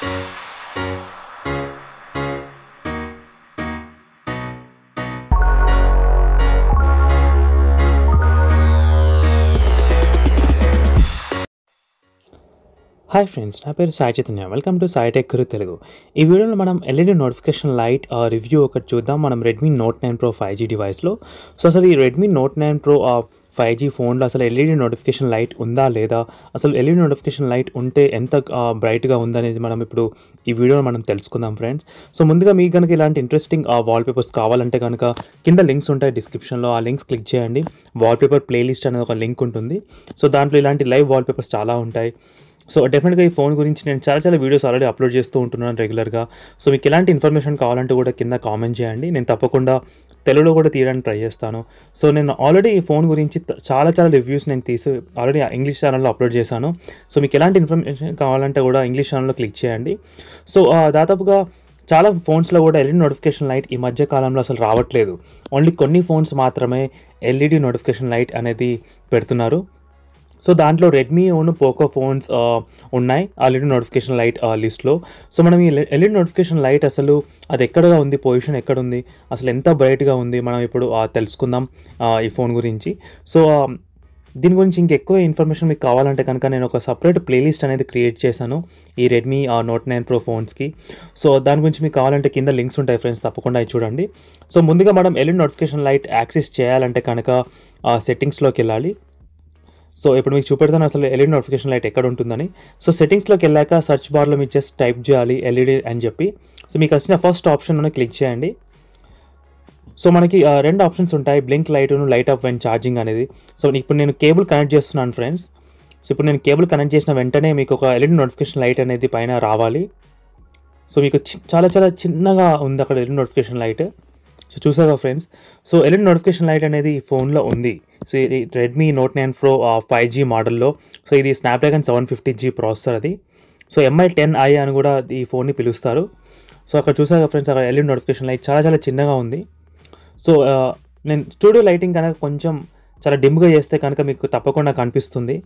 hi friends నా పేరు Sai Chaitanya welcome to Sai tech Guru Telugu ఈ వీడియోలో మనం ఎల్ఈడి నోటిఫికేషన్ లైట్ రివ్యూ ఒకటి చూద్దాం మనం Redmi note nine pro five G డివైస్లో సో అసలు ఈ Redmi note nine pro five G ఫోన్లో అసలు ఎల్ఈడి నోటిఫికేషన్ లైట్ ఉందా లేదా అసలు ఎల్ఈడి నోటిఫికేషన్ లైట్ ఉంటే ఎంత బ్రైట్గా ఉందనేది మనం ఇప్పుడు ఈ వీడియోలో మనం తెలుసుకుందాం ఫ్రెండ్స్ సో ముందుగా మీకు కనుక ఇలాంటి ఇంట్రెస్టింగ్ వాల్పేపర్స్ కావాలంటే కనుక కింద లింక్స్ ఉంటాయి డిస్క్రిప్షన్లో ఆ లింక్స్ క్లిక్ చేయండి వాల్పేపర్ ప్లేలిస్ట్ అనేది ఒక లింక్ ఉంటుంది సో దాంట్లో ఇలాంటి లైవ్ వాల్పేపర్స్ చాలా ఉంటాయి సో డెఫినెట్గా ఈ ఫోన్ గురించి నేను చాలా చాలా వీడియోస్ ఆల్రెడీ అప్లోడ్ చేస్తూ ఉంటున్నాను రెగ్యులర్గా సో మీకు ఎలాంటి ఇన్ఫర్మేషన్ కావాలంటే కూడా కింద కామెంట్ చేయండి నేను తప్పకుండా తెలుగులో కూడా తీయడానికి ట్రై చేస్తాను సో నేను ఆల్రెడీ ఈ ఫోన్ గురించి చాలా చాలా రివ్యూస్ నేను తీసి ఆల్రెడీ ఇంగ్లీష్ ఛానల్లో అప్లోడ్ చేశాను సో మీకు ఎలాంటి ఇన్ఫర్మేషన్ కావాలంటే కూడా ఇంగ్లీష్ ఛానల్లో క్లిక్ చేయండి సో దాదాపుగా చాలా ఫోన్స్లో కూడా ఎల్ఈడి నోటిఫికేషన్ లైట్ ఈ మధ్య కాలంలో అసలు రావట్లేదు ఓన్లీ కొన్ని ఫోన్స్ మాత్రమే ఎల్ఈడి నోటిఫికేషన్ లైట్ అనేది పెడుతున్నారు సో దాంట్లో రెడ్మీ ఓన్ పోకో ఫోన్స్ ఉన్నాయి ఎల్ఈడి నోటిఫికేషన్ లైట్ లిస్ట్లో సో మనం ఈ ఎల్ఈడి నోటిఫికేషన్ లైట్ అసలు అది ఎక్కడగా ఉంది పొజిషన్ ఎక్కడ ఉంది అసలు ఎంత బ్రైట్గా ఉంది మనం ఇప్పుడు తెలుసుకుందాం ఈ ఫోన్ గురించి సో దీని గురించి ఇంకెక్కువ ఇన్ఫర్మేషన్ మీకు కావాలంటే కనుక నేను ఒక సపరేట్ ప్లేలిస్ట్ అనేది క్రియేట్ చేశాను ఈ రెడ్మీ నోట్ నైన్ ప్రో ఫోన్స్కి సో దాని గురించి మీకు కావాలంటే కింద లింక్స్ ఉంటాయి ఫ్రెండ్స్ తప్పకుండా అవి చూడండి సో ముందుగా మనం ఎల్ఈడి నోటిఫికేషన్ లైట్ యాక్సెస్ చేయాలంటే కనుక సెట్టింగ్స్లోకి వెళ్ళాలి సో ఇప్పుడు మీకు చూపెడతాను అసలు ఎల్ఈడి నోటిఫికేషన్ లైట్ ఎక్కడ ఉంటుందని సో సెట్టింగ్స్లోకి వెళ్ళాక సర్చ్ బార్లో మీరు జస్ట్ టైప్ చేయాలి ఎల్ఈడి e అని చెప్పి సో మీకు వచ్చిన ఫస్ట్ ఆప్షన్ను క్లిక్ చేయండి సో మనకి రెండు ఆప్షన్స్ ఉంటాయి blink light light up when charging అనేది సో ఇప్పుడు నేను కేబుల్ కనెక్ట్ చేస్తున్నాను ఫ్రెండ్స్ సో ఇప్పుడు నేను కేబుల్ కనెక్ట్ చేసిన వెంటనే మీకు ఒక ఎల్ఈడి నోటిఫికేషన్ లైట్ అనేది పైన రావాలి సో మీకు చాలా చాలా చిన్నగా ఉంది అక్కడ ఎల్ఈడి నోటిఫికేషన్ లైట్ సో చూసారా friends so LED notification light అనేది ఈ ఫోన్లో ఉంది సో ఇది Redmi note nine pro five G మోడల్లో సో ఇది Snapdragon seven fifty G processor అది సో ఎంఐ టెన్ ఐ అని కూడా ఈ ఫోన్ని పిలుస్తారు సో అక్కడ చూసారా ఫ్రెండ్స్ అక్కడ ఎల్ఈడి నోటిఫికేషన్ లైట్ చాలా చాలా చిన్నగా ఉంది సో నేను స్టూడియో లైటింగ్ కనుక కొంచెం చాలా డిమ్గా చేస్తే కనుక మీకు తప్పకుండా కనిపిస్తుంది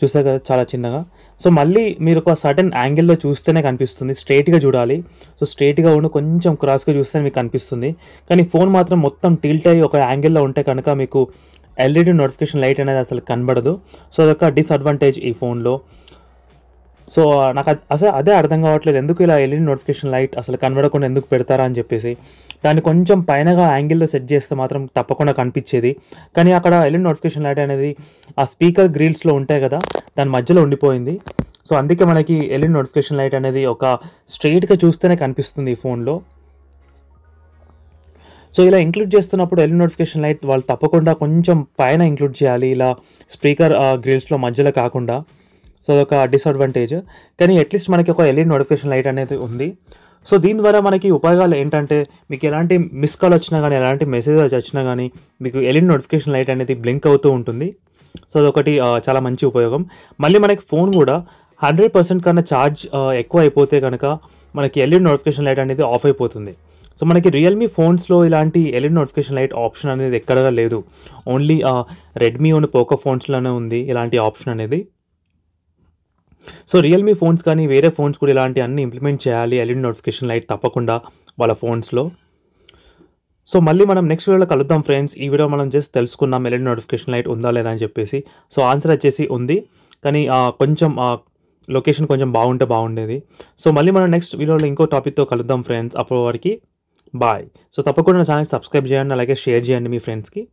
చూసారు కదా చాలా చిన్నగా సో మళ్ళీ మీరు ఒక సర్టెన్ యాంగిల్లో చూస్తేనే కనిపిస్తుంది స్ట్రేట్గా చూడాలి సో స్ట్రేట్గా ఉండి కొంచెం క్రాస్గా చూస్తే మీకు కనిపిస్తుంది కానీ ఫోన్ మాత్రం మొత్తం టిల్ట్ అయ్యి ఒక యాంగిల్లో ఉంటే కనుక మీకు ఎల్ఈడి నోటిఫికేషన్ లైట్ అనేది అసలు కనబడదు సో అదొక డిసడ్వాంటేజ్ ఈ ఫోన్లో సో నాకు అసలు అదే అర్థం కావట్లేదు ఎందుకు ఇలా ఎల్ఈడి నోటిఫికేషన్ లైట్ అసలు కనబడకుండా ఎందుకు పెడతారా అని చెప్పేసి దాన్ని కొంచెం పైనగా యాంగిల్లో సెట్ చేస్తే మాత్రం తప్పకుండా కనిపించేది కానీ అక్కడ ఎల్ఈడి నోటిఫికేషన్ లైట్ అనేది ఆ స్పీకర్ గ్రిల్స్లో ఉంటాయి కదా దాని మధ్యలో ఉండిపోయింది సో అందుకే మనకి ఎల్ఈడి నోటిఫికేషన్ లైట్ అనేది ఒక స్ట్రైట్గా చూస్తేనే కనిపిస్తుంది ఈ ఫోన్లో సో ఇలా ఇంక్లూడ్ చేస్తున్నప్పుడు ఎల్ఈడి నోటిఫికేషన్ లైట్ వాళ్ళు తప్పకుండా కొంచెం పైన ఇంక్లూడ్ చేయాలి ఇలా స్పీకర్ గ్రిల్స్లో మధ్యలో కాకుండా సో అదొక డిసడ్వాంటేజ్ కానీ అట్లీస్ట్ మనకి ఒక ఎల్ఈడి నోటిఫికేషన్ లైట్ అనేది ఉంది సో దీని ద్వారా మనకి ఉపయోగాలు ఏంటంటే మీకు ఎలాంటి మిస్ కాల్ వచ్చినా కానీ ఎలాంటి మెసేజ్ వచ్చినా కానీ మీకు ఎల్ఈడి నోటిఫికేషన్ లైట్ అనేది బ్లింక్ అవుతూ ఉంటుంది సో అదొకటి చాలా మంచి ఉపయోగం మళ్ళీ మనకి ఫోన్ కూడా హండ్రెడ్ పర్సెంట్ కన్నా ఛార్జ్ ఎక్కువ అయిపోతే కనుక మనకి ఎల్ఈడి నోటిఫికేషన్ లైట్ అనేది ఆఫ్ అయిపోతుంది సో మనకి రియల్మీ ఫోన్స్లో ఇలాంటి ఎల్ఈడి నోటిఫికేషన్ లైట్ ఆప్షన్ అనేది ఎక్కడగా లేదు ఓన్లీ రెడ్మీ ఉన్న పోకో ఫోన్స్లోనే ఉంది ఇలాంటి ఆప్షన్ అనేది సో రియల్మీ ఫోన్స్ కానీ వేరే ఫోన్స్ కూడా ఇలాంటి అన్ని ఇంప్లిమెంట్ చేయాలి ఎల్ఈడి నోటిఫికేషన్ లైట్ తప్పకుండా వాళ్ళ ఫోన్స్లో సో మళ్ళీ మనం నెక్స్ట్ వీడియోలో కలుద్దాం ఫ్రెండ్స్ ఈ వీడియో మనం జస్ట్ తెలుసుకున్నాం ఎల్ఈడి నోటిఫికేషన్ లైట్ ఉందా లేదా అని చెప్పేసి సో ఆన్సర్ వచ్చేసి ఉంది కానీ కొంచెం లొకేషన్ కొంచెం బాగుంటే బాగుండేది సో మళ్ళీ మనం నెక్స్ట్ వీడియోలో ఇంకో టాపిక్తో కలుద్దాం ఫ్రెండ్స్ అప్పటి వరకు బాయ్ సో తప్పకుండా నా ఛానల్ సబ్స్క్రైబ్ చేయండి అలాగే షేర్ చేయండి మీ ఫ్రెండ్స్కి